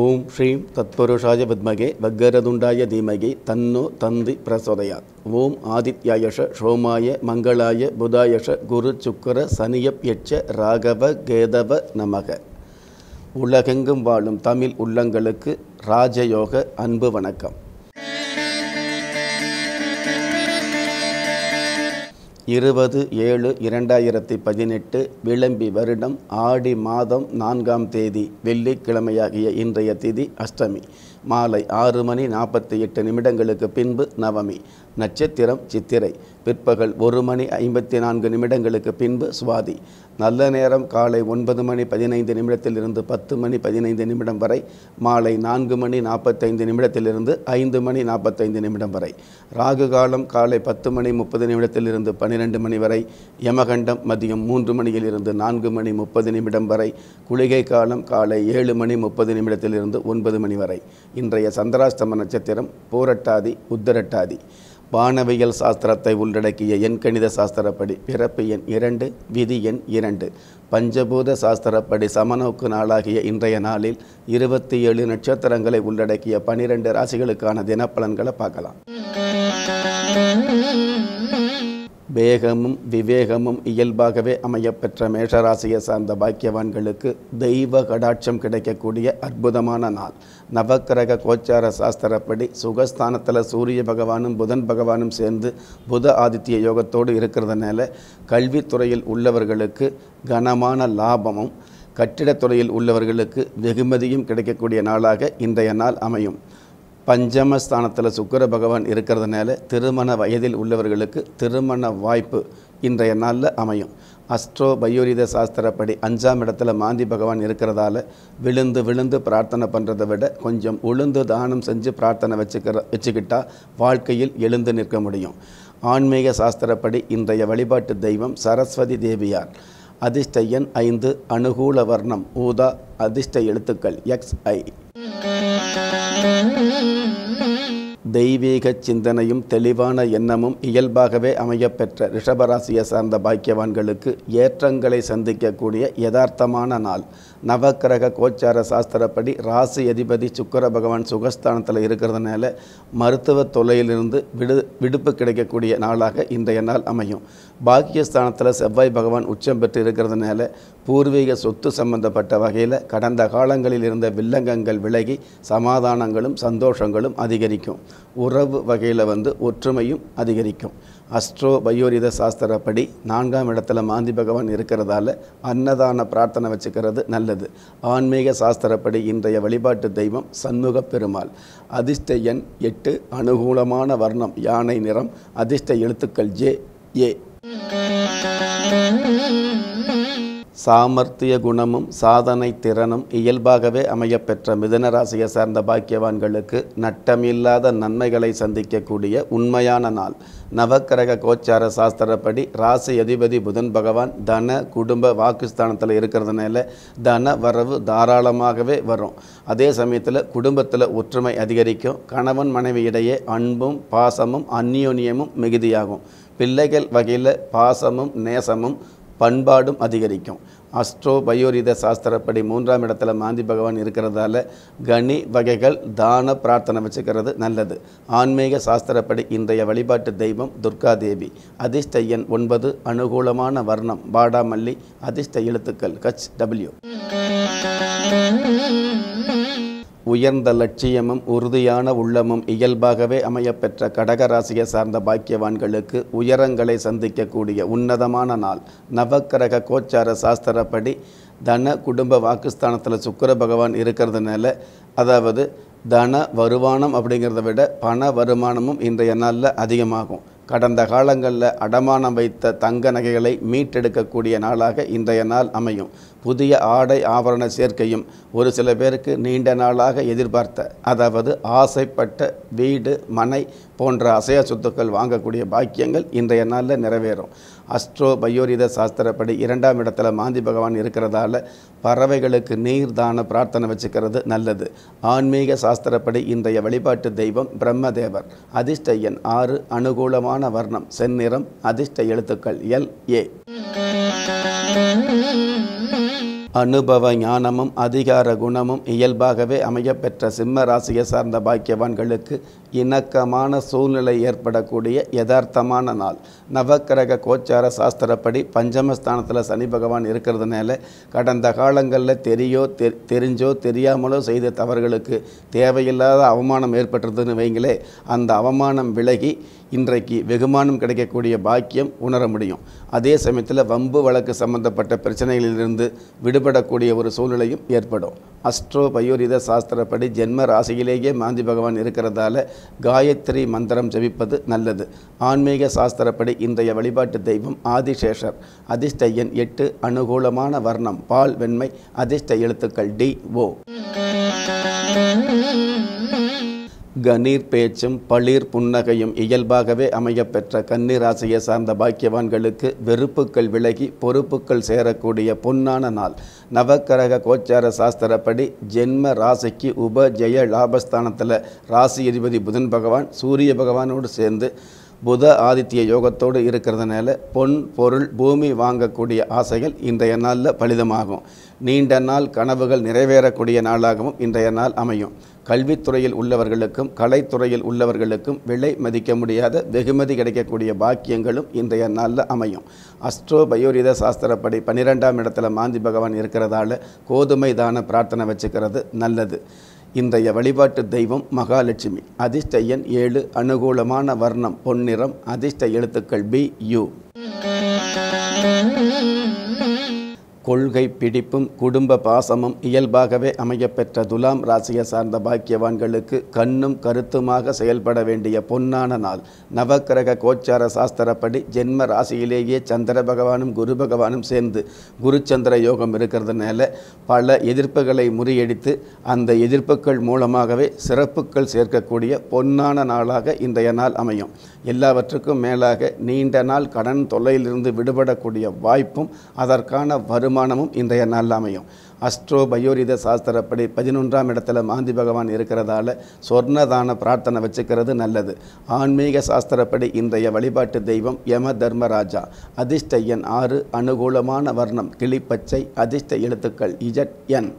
ஓம் ஸ்ரீம் தத்புருஷாய பத்மகே பக்கரதுண்டாய தீமகே தன்னோ தந்தி பிரசோதயாத் ஓம் ஆதித்யாயஷ ஷோமாய மங்களாய புதாயஷ குரு சுக்கர சனியப்யட்ச ராகவ கேதவ நமக உலகெங்கும் வாழும் தமிழ் உள்ளங்களுக்கு ராஜயோக அன்பு வணக்கம் இருபது ஏழு இரண்டாயிரத்தி பதினெட்டு விளம்பி வருடம் ஆடி மாதம் நான்காம் தேதி வெள்ளிக்கிழமையாகிய இன்றைய திதி அஷ்டமி மாலை ஆறு மணி நாற்பத்தி எட்டு நிமிடங்களுக்கு பின்பு நவமி நட்சத்திரம் சித்திரை பிற்பகல் ஒரு மணி ஐம்பத்தி நான்கு நிமிடங்களுக்கு பின்பு சுவாதி நல்ல நேரம் காலை ஒன்பது மணி பதினைந்து நிமிடத்திலிருந்து பத்து மணி பதினைந்து நிமிடம் வரை மாலை நான்கு மணி நாற்பத்தைந்து நிமிடத்திலிருந்து ஐந்து மணி நாற்பத்தைந்து நிமிடம் வரை ராகு காலம் காலை பத்து மணி முப்பது நிமிடத்திலிருந்து பன்னிரெண்டு மணி வரை யமகண்டம் மதியம் மூன்று மணியிலிருந்து நான்கு மணி முப்பது நிமிடம் வரை குளிகை காலம் காலை ஏழு மணி முப்பது நிமிடத்திலிருந்து ஒன்பது மணி வரை இன்றைய சந்திராஸ்தம நட்சத்திரம் பூரட்டாதி உத்தரட்டாதி வானவியல் சாஸ்திரத்தை உள்ளடக்கிய கணித சாஸ்திரப்படி பிறப்பு எண் இரண்டு விதி எண் இரண்டு பஞ்சபூத சாஸ்திரப்படி சமநோக்கு நாளாகிய இன்றைய நாளில் இருபத்தி ஏழு நட்சத்திரங்களை உள்ளடக்கிய பனிரெண்டு ராசிகளுக்கான தினப்பலன்களை பார்க்கலாம் வேகமும் விவேகமும் இயல்பாகவே அமையப்பெற்ற மேஷராசியை சார்ந்த பாக்கியவான்களுக்கு தெய்வ கடாட்சம் கிடைக்கக்கூடிய அற்புதமான நாள் நவக்கிரக கோச்சார சாஸ்திரப்படி சுகஸ்தானத்தில் சூரிய பகவானும் புதன் பகவானும் சேர்ந்து புத ஆதித்ய யோகத்தோடு இருக்கிறதுனால கல்வித்துறையில் உள்ளவர்களுக்கு கனமான லாபமும் கட்டிடத்துறையில் உள்ளவர்களுக்கு வெகுமதியும் கிடைக்கக்கூடிய நாளாக இன்றைய நாள் அமையும் பஞ்சமஸ்தானத்தில் சுக்கர பகவான் இருக்கிறதுனால திருமண வயதில் உள்ளவர்களுக்கு திருமண வாய்ப்பு இன்றைய நாளில் அமையும் அஸ்ட்ரோ பயோரித சாஸ்திரப்படி அஞ்சாம் இடத்துல மாந்தி பகவான் இருக்கிறதால விழுந்து விழுந்து பிரார்த்தனை பண்ணுறதை விட கொஞ்சம் உளுந்து தானம் செஞ்சு பிரார்த்தனை வச்சுக்கிற வச்சுக்கிட்டால் வாழ்க்கையில் எழுந்து நிற்க முடியும் ஆன்மீக சாஸ்திரப்படி இன்றைய வழிபாட்டு தெய்வம் சரஸ்வதி தேவியார் அதிர்ஷ்ட எண் ஐந்து அனுகூல வர்ணம் ஊதா அதிர்ஷ்ட எழுத்துக்கள் எக்ஸ் ஐ தெய்வீக சிந்தனையும் தெளிவான எண்ணமும் இயல்பாகவே அமையப்பெற்ற ரிஷபராசியை சார்ந்த பாக்கியவான்களுக்கு ஏற்றங்களை சந்திக்கக்கூடிய யதார்த்தமான நாள் நவக்கிரக கோச்சார சாஸ்திரப்படி ராசி அதிபதி சுக்கர பகவான் சுகஸ்தானத்தில் இருக்கிறதுனால மருத்துவ தொலையிலிருந்து விடு விடுப்பு கிடைக்கக்கூடிய நாளாக இன்றைய நாள் அமையும் பாக்கியஸ்தானத்தில் செவ்வாய் பகவான் உச்சம் பெற்று இருக்கிறதுனால பூர்வீக சொத்து சம்பந்தப்பட்ட வகையில் கடந்த காலங்களில் இருந்த வில்லங்கங்கள் விலகி சமாதானங்களும் சந்தோஷங்களும் அதிகரிக்கும் உறவு வகையில் வந்து ஒற்றுமையும் அதிகரிக்கும் அஸ்ட்ரோ பயோரித சாஸ்திரப்படி நான்காம் இடத்துல மாந்தி பகவான் இருக்கிறதால அன்னதான பிரார்த்தனை வச்சுக்கிறது நல்லது ஆன்மீக சாஸ்திரப்படி இன்றைய வழிபாட்டு தெய்வம் சண்முக பெருமாள் அதிர்ஷ்ட எண் எட்டு அனுகூலமான வர்ணம் யானை நிறம் அதிர்ஷ்ட எழுத்துக்கள் ஜே ஏ சாமர்த்திய குணமும் சாதனை திறனும் இயல்பாகவே அமையப்பெற்ற மிதனராசியை சார்ந்த பாக்கியவான்களுக்கு நட்டமில்லாத நன்மைகளை சந்திக்கக்கூடிய உண்மையான நாள் நவக்கிரக கோச்சார சாஸ்திரப்படி ராசி அதிபதி புதன் பகவான் தன குடும்ப வாக்குஸ்தானத்தில் இருக்கிறதுனால தன வரவு தாராளமாகவே வரும் அதே சமயத்தில் குடும்பத்தில் ஒற்றுமை அதிகரிக்கும் கணவன் மனைவி இடையே அன்பும் பாசமும் அந்யோன்யமும் மிகுதியாகும் பிள்ளைகள் வகையில் பாசமும் நேசமும் பண்பாடும் அதிகரிக்கும் அஸ்ட்ரோ பயோரித சாஸ்திரப்படி மூன்றாம் இடத்துல மாந்தி பகவான் இருக்கிறதால கனி வகைகள் தான பிரார்த்தனை வச்சுக்கிறது நல்லது ஆன்மீக சாஸ்திரப்படி இன்றைய வழிபாட்டு தெய்வம் துர்கா தேவி அதிர்ஷ்ட எண் ஒன்பது அனுகூலமான வர்ணம் வாடாமல்லி அதிர்ஷ்ட எழுத்துக்கள் கச் டபிள்யூ உயர்ந்த லட்சியமும் உறுதியான உள்ளமும் இயல்பாகவே அமையப்பெற்ற கடகராசியை சார்ந்த பாக்கியவான்களுக்கு உயரங்களை சந்திக்கக்கூடிய உன்னதமான நாள் நவக்கிரக கோச்சார சாஸ்திரப்படி தன குடும்ப வாக்குஸ்தானத்தில் சுக்கர பகவான் இருக்கிறதுனால அதாவது தன வருமானம் அப்படிங்கிறத விட பண வருமானமும் இன்றைய நாளில் அதிகமாகும் கடந்த காலங்களில் அடமானம் வைத்த தங்க நகைகளை மீட்டெடுக்கக்கூடிய நாளாக இன்றைய நாள் அமையும் புதிய ஆடை ஆபரண சேர்க்கையும் ஒரு சில பேருக்கு நீண்ட நாளாக எதிர்பார்த்த அதாவது ஆசைப்பட்ட வீடு மனை போன்ற அசைய சொத்துக்கள் வாங்கக்கூடிய பாக்கியங்கள் இன்றைய நாளில் நிறைவேறும் அஸ்ட்ரோ பயோரித சாஸ்திரப்படி இரண்டாம் இடத்துல மாந்தி பகவான் இருக்கிறதால பறவைகளுக்கு நீர் தான பிரார்த்தனை வச்சுக்கிறது நல்லது ஆன்மீக சாஸ்திரப்படி இன்றைய வழிபாட்டு தெய்வம் பிரம்மதேவர் அதிர்ஷ்ட எண் ஆறு அனுகூலமான வர்ணம் செந்நிறம் அதிர்ஷ்ட எழுத்துக்கள் எல் ஏ அனுபவ ஞானமும் அதிகார குணமும் இயல்பாகவே அமையப்பெற்ற சிம்ம ராசியை சார்ந்த பாக்கியவான்களுக்கு இணக்கமான சூழ்நிலை ஏற்படக்கூடிய யதார்த்தமான நாள் நவக்கிரக கோச்சார சாஸ்திரப்படி பஞ்சமஸ்தானத்தில் சனி பகவான் இருக்கிறதுனால கடந்த காலங்களில் தெரியோ தெ தெரிஞ்சோ தெரியாமலோ செய்த தவறுகளுக்கு தேவையில்லாத அவமானம் ஏற்பட்டுறதுன்னு வைங்களே அந்த அவமானம் விலகி இன்றைக்கு வெகுமானம் கிடைக்கக்கூடிய பாக்கியம் உணர முடியும் அதே சமயத்தில் வம்பு வழக்கு சம்பந்தப்பட்ட பிரச்சனைகளிலிருந்து விடுபடக்கூடிய ஒரு சூழ்நிலையும் ஏற்படும் அஸ்ட்ரோ பயோரித சாஸ்திரப்படி ஜென்ம ராசியிலேயே மாந்தி பகவான் இருக்கிறதால காயத்ரி மந்திரம் ஜபிப்பது நல்லது ஆன்மீக சாஸ்திரப்படி இன்றைய வழிபாட்டு தெய்வம் ஆதிசேஷர் அதிர்ஷ்ட எண் எட்டு அனுகூலமான வர்ணம் பால் வெண்மை அதிர்ஷ்ட எழுத்துக்கள் டி ஓ கணீர் பேச்சும் பளிர் புன்னகையும் இயல்பாகவே அமையப்பெற்ற கன்னி ராசியை சார்ந்த பாக்கியவான்களுக்கு வெறுப்புக்கள் விலகி பொறுப்புக்கள் சேரக்கூடிய பொன்னான நாள் நவக்கரக கோச்சார சாஸ்திரப்படி ஜென்ம ராசிக்கு உப ஜெய லாபஸ்தானத்தில் ராசி அதிபதி புதன் பகவான் சூரிய பகவானோடு சேர்ந்து புத ஆதித்ய யோகத்தோடு இருக்கிறதுனால பொன் பொருள் பூமி வாங்கக்கூடிய ஆசைகள் இன்றைய நாளில் பலிதமாகும் நீண்ட நாள் கனவுகள் நிறைவேறக்கூடிய நாளாகவும் இன்றைய நாள் அமையும் கல்வித்துறையில் உள்ளவர்களுக்கும் கலைத்துறையில் உள்ளவர்களுக்கும் விலை மதிக்க முடியாத வெகுமதி கிடைக்கக்கூடிய பாக்கியங்களும் இன்றைய நல்ல அமையும் அஸ்ட்ரோ பயோரித சாஸ்திரப்படி பன்னிரெண்டாம் இடத்துல மாந்தி பகவான் இருக்கிறதால கோதுமை தான பிரார்த்தனை வச்சுக்கிறது நல்லது இன்றைய வழிபாட்டு தெய்வம் மகாலட்சுமி அதிர்ஷ்ட எண் ஏழு அனுகூலமான வர்ணம் பொன்னிறம் அதிர்ஷ்ட எழுத்துக்கள் பி யூ கொள்கை பிடிப்பும் குடும்ப பாசமும் இயல்பாகவே அமையப்பெற்ற துலாம் ராசியை சார்ந்த பாக்கியவான்களுக்கு கண்ணும் கருத்துமாக செயல்பட வேண்டிய பொன்னான நாள் நவக்கிரக கோச்சார சாஸ்திரப்படி ஜென்ம ராசியிலேயே சந்திர பகவானும் குரு பகவானும் சேர்ந்து குருச்சந்திர யோகம் இருக்கிறதுனால பல எதிர்ப்புகளை முறியடித்து அந்த எதிர்ப்புகள் மூலமாகவே சிறப்புகள் சேர்க்கக்கூடிய பொன்னான நாளாக இன்றைய நாள் அமையும் எல்லாவற்றுக்கும் மேலாக நீண்ட நாள் கடன் தொல்லையிலிருந்து விடுபடக்கூடிய வாய்ப்பும் அதற்கான வரும் வருமானமும் இன்றைய நாளில் அமையும் அஸ்ட்ரோ பயோரித சாஸ்திரப்படி பதினொன்றாம் இடத்துல மாந்தி பகவான் இருக்கிறதால சொர்ணதான பிரார்த்தனை வச்சுக்கிறது நல்லது ஆன்மீக சாஸ்திரப்படி இன்றைய வழிபாட்டு தெய்வம் யம தர்மராஜா அதிர்ஷ்ட எண் ஆறு அனுகூலமான வர்ணம் கிளிப்பச்சை அதிர்ஷ்ட எழுத்துக்கள் இஜட் என்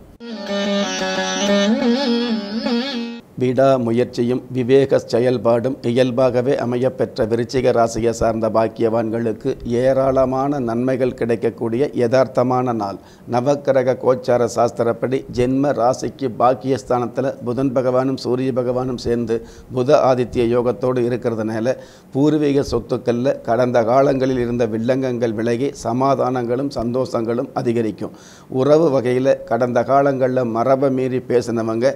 விடாமுயற்சியும் விவேக செயல்பாடும் இயல்பாகவே அமையப்பெற்ற விருச்சிக ராசியை சார்ந்த பாக்கியவான்களுக்கு ஏராளமான நன்மைகள் கிடைக்கக்கூடிய யதார்த்தமான நாள் நவக்கிரக கோச்சார சாஸ்திரப்படி ஜென்ம ராசிக்கு பாக்கியஸ்தானத்தில் புதன் பகவானும் சூரிய பகவானும் சேர்ந்து புத ஆதித்ய யோகத்தோடு இருக்கிறதுனால பூர்வீக சொத்துக்களில் கடந்த காலங்களில் இருந்த வில்லங்கங்கள் விலகி சமாதானங்களும் சந்தோஷங்களும் அதிகரிக்கும் உறவு வகையில் கடந்த காலங்களில் மரபை மீறி பேசினவங்க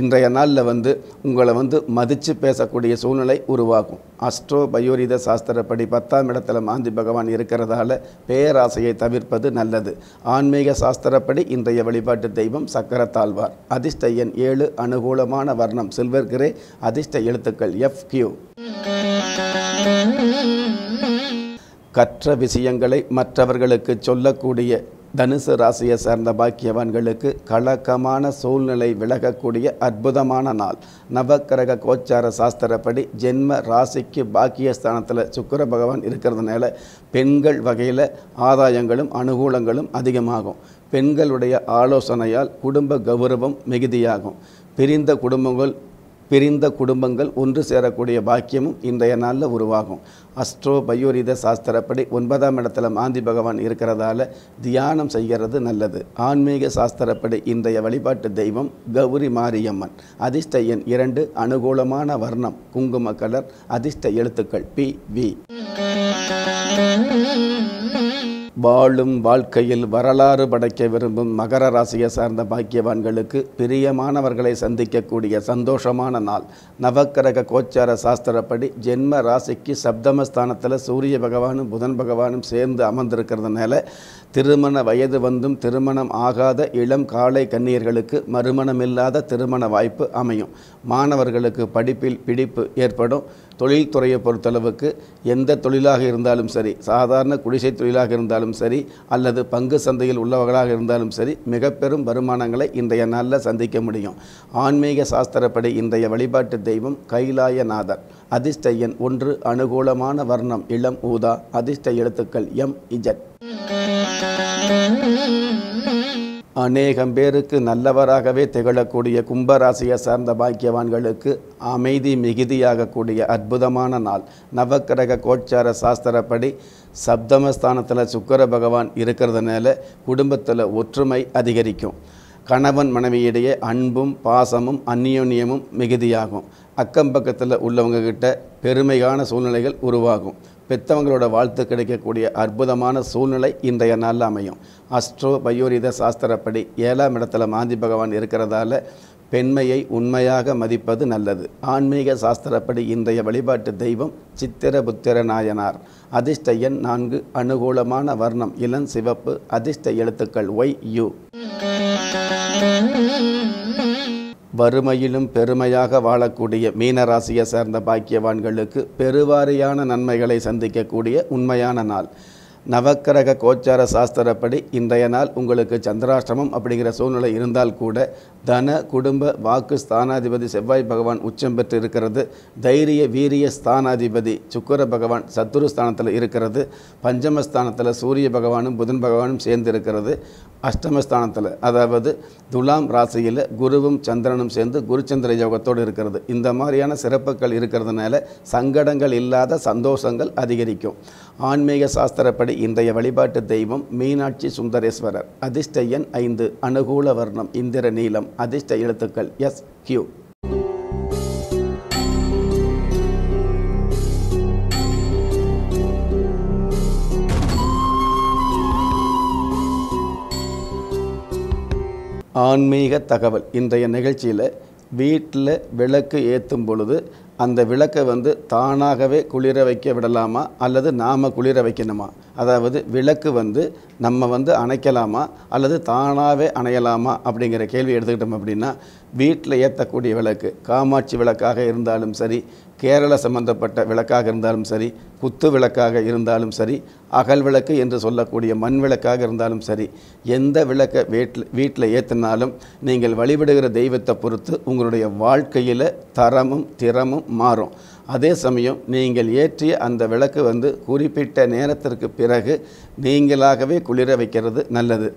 இன்றைய நாள் தமிழில் வந்து உங்களை வந்து மதித்து பேசக்கூடிய சூழ்நிலை உருவாகும் அஸ்ட்ரோ பயோரித சாஸ்திரப்படி பத்தாம் இடத்துல மாந்தி பகவான் இருக்கிறதால பேராசையை தவிர்ப்பது நல்லது ஆன்மீக சாஸ்திரப்படி இன்றைய வழிபாட்டு தெய்வம் சக்கரத்தாழ்வார் அதிர்ஷ்ட எண் ஏழு அனுகூலமான வர்ணம் சில்வர் கிரே அதிர்ஷ்ட எழுத்துக்கள் எஃப் கியூ கற்ற விஷயங்களை மற்றவர்களுக்கு சொல்லக்கூடிய தனுசு ராசியை சேர்ந்த பாக்கியவான்களுக்கு கலக்கமான சூழ்நிலை விலகக்கூடிய அற்புதமான நாள் நவக்கரக கோச்சார சாஸ்திரப்படி ஜென்ம ராசிக்கு பாக்கியஸ்தானத்தில் சுக்கர பகவான் இருக்கிறதுனால பெண்கள் வகையில் ஆதாயங்களும் அனுகூலங்களும் அதிகமாகும் பெண்களுடைய ஆலோசனையால் குடும்ப கௌரவம் மிகுதியாகும் பிரிந்த குடும்பங்கள் பிரிந்த குடும்பங்கள் ஒன்று சேரக்கூடிய பாக்கியமும் இன்றைய நாளில் உருவாகும் அஸ்ட்ரோ பயோரித சாஸ்திரப்படி ஒன்பதாம் இடத்துல மாந்தி பகவான் இருக்கிறதால தியானம் செய்கிறது நல்லது ஆன்மீக சாஸ்திரப்படி இன்றைய வழிபாட்டு தெய்வம் கௌரி மாரியம்மன் அதிர்ஷ்ட எண் இரண்டு அனுகூலமான வர்ணம் குங்கும கலர் அதிர்ஷ்ட எழுத்துக்கள் பி வி வாழும் வாழ்க்கையில் வரலாறு படைக்க விரும்பும் மகர ராசியை சார்ந்த பாக்கியவான்களுக்கு பிரியமானவர்களை சந்திக்கக்கூடிய சந்தோஷமான நாள் நவக்கிரக கோச்சார சாஸ்திரப்படி ஜென்ம ராசிக்கு சப்தமஸ்தானத்தில் சூரிய பகவானும் புதன் பகவானும் சேர்ந்து அமர்ந்திருக்கிறதுனால திருமண வயது வந்தும் திருமணம் ஆகாத இளம் காலை கன்னியர்களுக்கு மறுமணமில்லாத திருமண வாய்ப்பு அமையும் மாணவர்களுக்கு படிப்பில் பிடிப்பு ஏற்படும் தொழில்துறையை பொறுத்தளவுக்கு எந்த தொழிலாக இருந்தாலும் சரி சாதாரண குடிசை தொழிலாக இருந்தாலும் சரி அல்லது பங்கு சந்தையில் உள்ளவர்களாக இருந்தாலும் சரி மிக பெரும் வருமானங்களை இன்றைய நாளில் சந்திக்க முடியும் ஆன்மீக சாஸ்திரப்படி இன்றைய வழிபாட்டு தெய்வம் கைலாயநாதர் அதிர்ஷ்ட ஒன்று அனுகூலமான வர்ணம் இளம் ஊதா அதிர்ஷ்ட எழுத்துக்கள் எம் இஜட் அநேகம் பேருக்கு நல்லவராகவே திகழக்கூடிய கும்பராசியை சார்ந்த பாக்கியவான்களுக்கு அமைதி மிகுதியாகக்கூடிய அற்புதமான நாள் நவக்கிரக கோட்சார சாஸ்திரப்படி சப்தமஸ்தானத்தில் சுக்கர பகவான் இருக்கிறதுனால குடும்பத்தில் ஒற்றுமை அதிகரிக்கும் கணவன் மனைவியிடையே அன்பும் பாசமும் அந்நியோன்யமும் மிகுதியாகும் அக்கம் பக்கத்தில் உள்ளவங்கக்கிட்ட பெருமையான சூழ்நிலைகள் உருவாகும் பெற்றவங்களோட வாழ்த்து கிடைக்கக்கூடிய அற்புதமான சூழ்நிலை இன்றைய நாளில் அமையும் அஸ்ட்ரோ பயோரித சாஸ்திரப்படி ஏழாம் இடத்துல மாந்தி பகவான் இருக்கிறதால பெண்மையை உண்மையாக மதிப்பது நல்லது ஆன்மீக சாஸ்திரப்படி இன்றைய வழிபாட்டு தெய்வம் சித்திர புத்திர நாயனார் அதிர்ஷ்ட எண் நான்கு அனுகூலமான வர்ணம் இளம் சிவப்பு அதிர்ஷ்ட எழுத்துக்கள் ஒய் யூ வறுமையிலும் பெருமையாக வாழக்கூடிய மீனராசியை சேர்ந்த பாக்கியவான்களுக்கு பெருவாரியான நன்மைகளை சந்திக்கக்கூடிய உண்மையான நாள் நவக்கிரக கோச்சார சாஸ்திரப்படி இன்றைய நாள் உங்களுக்கு சந்திராஷ்டிரமம் அப்படிங்கிற சூழ்நிலை இருந்தால் கூட தன குடும்ப வாக்கு ஸ்தானாதிபதி செவ்வாய் பகவான் உச்சம் பெற்று இருக்கிறது தைரிய வீரிய ஸ்தானாதிபதி சுக்கர பகவான் சத்துரு ஸ்தானத்தில் இருக்கிறது பஞ்சமஸ்தானத்தில் சூரிய பகவானும் புதன் பகவானும் சேர்ந்து இருக்கிறது அஷ்டமஸ்தானத்தில் அதாவது துலாம் ராசியில் குருவும் சந்திரனும் சேர்ந்து குருச்சந்திர யோகத்தோடு இருக்கிறது இந்த மாதிரியான சிறப்புகள் இருக்கிறதுனால சங்கடங்கள் இல்லாத சந்தோஷங்கள் அதிகரிக்கும் ஆன்மீக சாஸ்திரப்படி இன்றைய வழிபாட்டு தெய்வம் மீனாட்சி சுந்தரேஸ்வரர் அதிர்ஷ்ட எண் ஐந்து அனுகூல வர்ணம் இந்திர நீளம் அதிர்ஷ்ட எழுத்துக்கள் எஸ் கியூ ஆன்மீக தகவல் இன்றைய நிகழ்ச்சியில் வீட்டில் விளக்கு ஏற்றும் பொழுது அந்த விளக்கை வந்து தானாகவே குளிர வைக்க விடலாமா அல்லது நாம் குளிர வைக்கணுமா அதாவது விளக்கு வந்து நம்ம வந்து அணைக்கலாமா அல்லது தானாகவே அணையலாமா அப்படிங்கிற கேள்வி எடுத்துக்கிட்டோம் அப்படின்னா வீட்டில் ஏற்றக்கூடிய விளக்கு காமாட்சி விளக்காக இருந்தாலும் சரி கேரள சம்பந்தப்பட்ட விளக்காக இருந்தாலும் சரி குத்து விளக்காக இருந்தாலும் சரி அகல் விளக்கு என்று சொல்லக்கூடிய மண் விளக்காக இருந்தாலும் சரி எந்த விளக்கை வீட்டில் வீட்டில் ஏற்றினாலும் நீங்கள் வழிபடுகிற தெய்வத்தை பொறுத்து உங்களுடைய வாழ்க்கையில் தரமும் திறமும் மாறும் அதே சமயம் நீங்கள் ஏற்றிய அந்த விளக்கு வந்து குறிப்பிட்ட நேரத்திற்கு பிறகு நீங்களாகவே குளிர வைக்கிறது நல்லது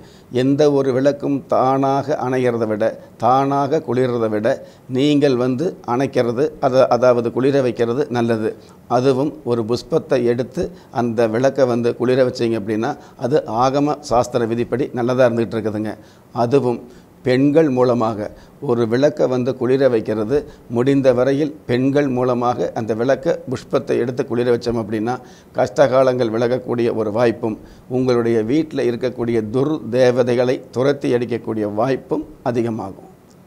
எந்த ஒரு விளக்கும் தானாக அணைகிறத விட தானாக குளிர்றதை விட நீங்கள் வந்து அணைக்கிறது அதை அதாவது குளிர வைக்கிறது நல்லது அதுவும் ஒரு புஷ்பத்தை எடுத்து அந்த விளக்கை வந்து குளிர வச்சிங்க அப்படின்னா அது ஆகம சாஸ்திர விதிப்படி நல்லதாக இருந்துகிட்டு இருக்குதுங்க அதுவும் பெண்கள் மூலமாக ஒரு விளக்கை வந்து குளிர வைக்கிறது முடிந்த வரையில் பெண்கள் மூலமாக அந்த விளக்க புஷ்பத்தை எடுத்து குளிர வச்சோம் அப்படின்னா கஷ்டகாலங்கள் விலகக்கூடிய ஒரு வாய்ப்பும் உங்களுடைய வீட்டில் இருக்கக்கூடிய துர் தேவதைகளை துரத்தி அடிக்கக்கூடிய வாய்ப்பும் அதிகமாகும்